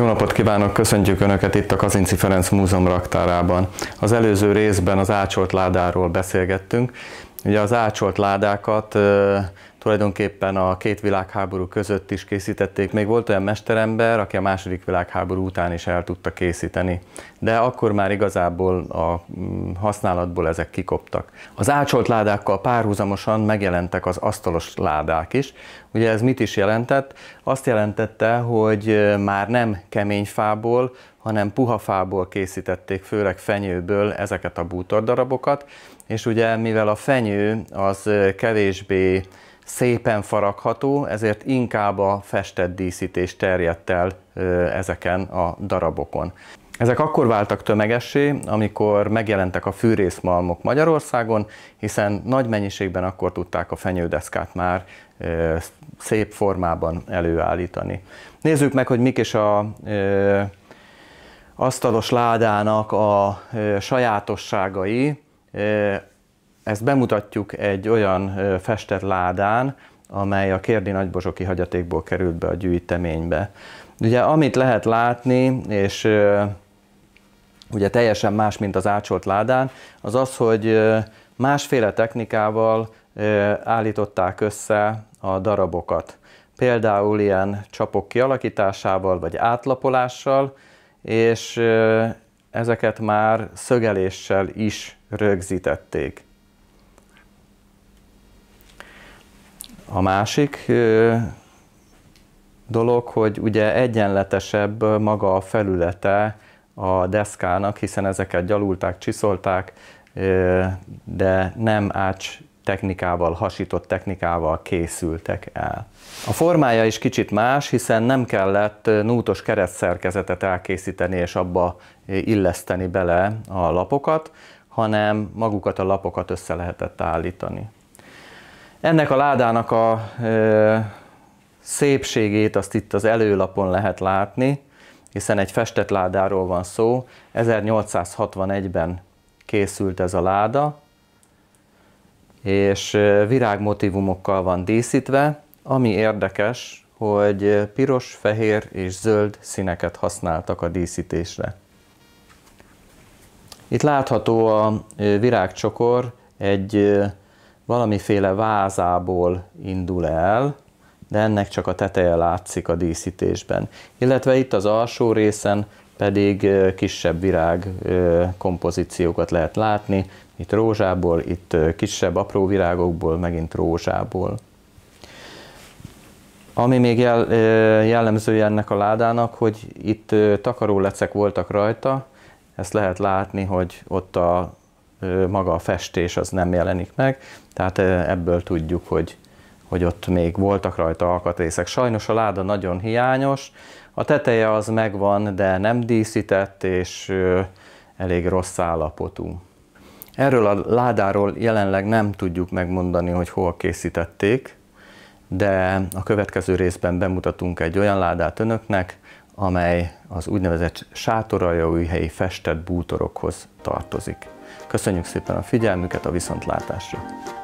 Jó napot kívánok, köszöntjük Önöket itt a Kazinci Ferenc Múzeum raktárában. Az előző részben az ácsolt ládáról beszélgettünk. Ugye az ácsolt ládákat tulajdonképpen a két világháború között is készítették. Még volt olyan mesterember, aki a második világháború után is el tudta készíteni, de akkor már igazából a mm, használatból ezek kikoptak. Az ácsolt ládákkal párhuzamosan megjelentek az asztalos ládák is. Ugye ez mit is jelentett? Azt jelentette, hogy már nem kemény fából, hanem puha fából készítették, főleg fenyőből ezeket a bútordarabokat, és ugye mivel a fenyő az kevésbé szépen faragható, ezért inkább a festett díszítés terjedt el ezeken a darabokon. Ezek akkor váltak tömegessé, amikor megjelentek a fűrészmalmok Magyarországon, hiszen nagy mennyiségben akkor tudták a fenyődeszkát már szép formában előállítani. Nézzük meg, hogy mik is a asztalos ládának a sajátosságai ezt bemutatjuk egy olyan festett ládán, amely a Kérdi Nagybozsoki hagyatékból került be a gyűjteménybe. Ugye amit lehet látni, és ugye teljesen más, mint az ácsolt ládán, az az, hogy másféle technikával állították össze a darabokat. Például ilyen csapok kialakításával, vagy átlapolással, és ezeket már szögeléssel is rögzítették. A másik dolog, hogy ugye egyenletesebb maga a felülete a deszkának, hiszen ezeket gyalulták, csiszolták, de nem ács technikával, hasított technikával készültek el. A formája is kicsit más, hiszen nem kellett nútos keresztszerkezetet elkészíteni és abba illeszteni bele a lapokat, hanem magukat a lapokat össze lehetett állítani. Ennek a ládának a ö, szépségét azt itt az előlapon lehet látni, hiszen egy festett ládáról van szó. 1861-ben készült ez a láda, és virágmotívumokkal van díszítve. Ami érdekes, hogy piros, fehér és zöld színeket használtak a díszítésre. Itt látható a virágcsokor egy valamiféle vázából indul el, de ennek csak a teteje látszik a díszítésben. Illetve itt az alsó részen pedig kisebb virág kompozíciókat lehet látni, itt rózsából, itt kisebb apró virágokból, megint rózsából. Ami még jellemző ennek a ládának, hogy itt takarólecek voltak rajta, ezt lehet látni, hogy ott a maga a festés az nem jelenik meg, tehát ebből tudjuk, hogy, hogy ott még voltak rajta alkatrészek. Sajnos a láda nagyon hiányos, a teteje az megvan, de nem díszített, és elég rossz állapotú. Erről a ládáról jelenleg nem tudjuk megmondani, hogy hol készítették, de a következő részben bemutatunk egy olyan ládát önöknek, amely az úgynevezett helyi festett bútorokhoz tartozik. Köszönjük szépen a figyelmüket, a viszontlátásra!